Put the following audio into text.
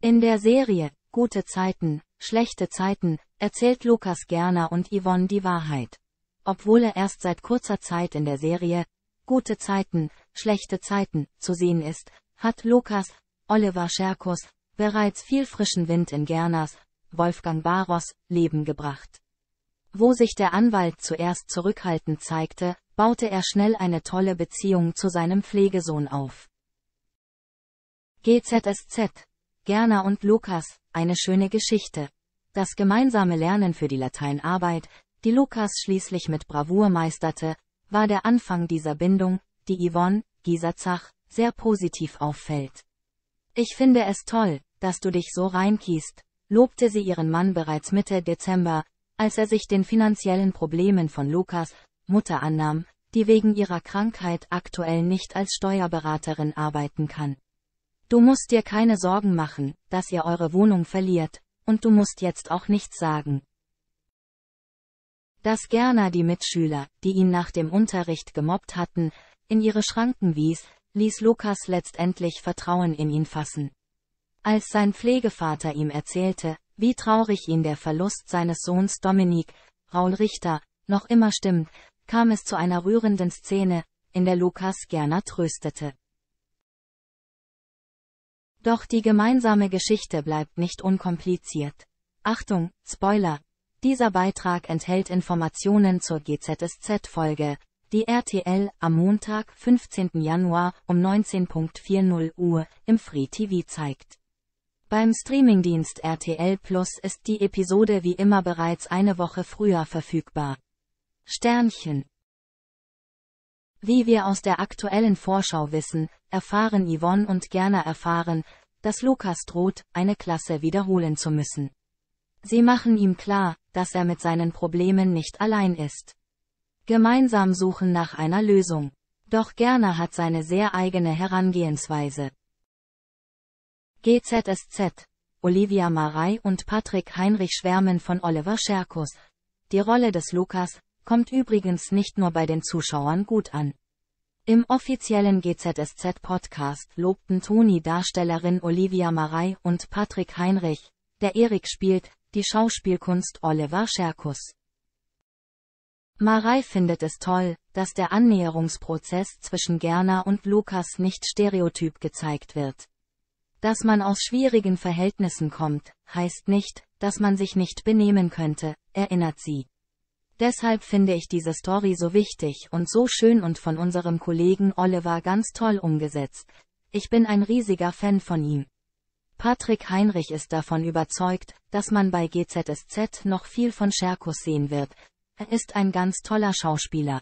In der Serie Gute Zeiten, schlechte Zeiten erzählt Lukas Gerner und Yvonne die Wahrheit. Obwohl er erst seit kurzer Zeit in der Serie Gute Zeiten, schlechte Zeiten zu sehen ist, hat Lukas, Oliver Scherkus, bereits viel frischen Wind in Gerners, Wolfgang Baros, Leben gebracht. Wo sich der Anwalt zuerst zurückhaltend zeigte, baute er schnell eine tolle Beziehung zu seinem Pflegesohn auf. GZSZ Gerner und Lukas, eine schöne Geschichte. Das gemeinsame Lernen für die Lateinarbeit, die Lukas schließlich mit Bravour meisterte, war der Anfang dieser Bindung, die Yvonne, Gieserzach, sehr positiv auffällt. Ich finde es toll, dass du dich so reinkiest, lobte sie ihren Mann bereits Mitte Dezember, als er sich den finanziellen Problemen von Lukas, Mutter annahm, die wegen ihrer Krankheit aktuell nicht als Steuerberaterin arbeiten kann. Du musst dir keine Sorgen machen, dass ihr eure Wohnung verliert, und du musst jetzt auch nichts sagen. Dass Gerner die Mitschüler, die ihn nach dem Unterricht gemobbt hatten, in ihre Schranken wies, ließ Lukas letztendlich Vertrauen in ihn fassen. Als sein Pflegevater ihm erzählte, wie traurig ihn der Verlust seines Sohns Dominik, Raul Richter, noch immer stimmt, kam es zu einer rührenden Szene, in der Lukas Gerner tröstete. Doch die gemeinsame Geschichte bleibt nicht unkompliziert. Achtung, Spoiler! Dieser Beitrag enthält Informationen zur GZSZ-Folge, die RTL am Montag, 15. Januar um 19.40 Uhr im Free TV zeigt. Beim Streamingdienst RTL Plus ist die Episode wie immer bereits eine Woche früher verfügbar. Sternchen wie wir aus der aktuellen Vorschau wissen, erfahren Yvonne und Gerner erfahren, dass Lukas droht, eine Klasse wiederholen zu müssen. Sie machen ihm klar, dass er mit seinen Problemen nicht allein ist. Gemeinsam suchen nach einer Lösung. Doch Gerner hat seine sehr eigene Herangehensweise. GZSZ Olivia Marei und Patrick Heinrich schwärmen von Oliver Scherkus. Die Rolle des Lukas, kommt übrigens nicht nur bei den Zuschauern gut an. Im offiziellen GZSZ-Podcast lobten Toni-Darstellerin Olivia Marei und Patrick Heinrich, der Erik spielt, die Schauspielkunst Oliver Scherkus. Marei findet es toll, dass der Annäherungsprozess zwischen Gerner und Lukas nicht stereotyp gezeigt wird. Dass man aus schwierigen Verhältnissen kommt, heißt nicht, dass man sich nicht benehmen könnte, erinnert sie. Deshalb finde ich diese Story so wichtig und so schön und von unserem Kollegen Oliver ganz toll umgesetzt. Ich bin ein riesiger Fan von ihm. Patrick Heinrich ist davon überzeugt, dass man bei GZSZ noch viel von Scherkus sehen wird. Er ist ein ganz toller Schauspieler.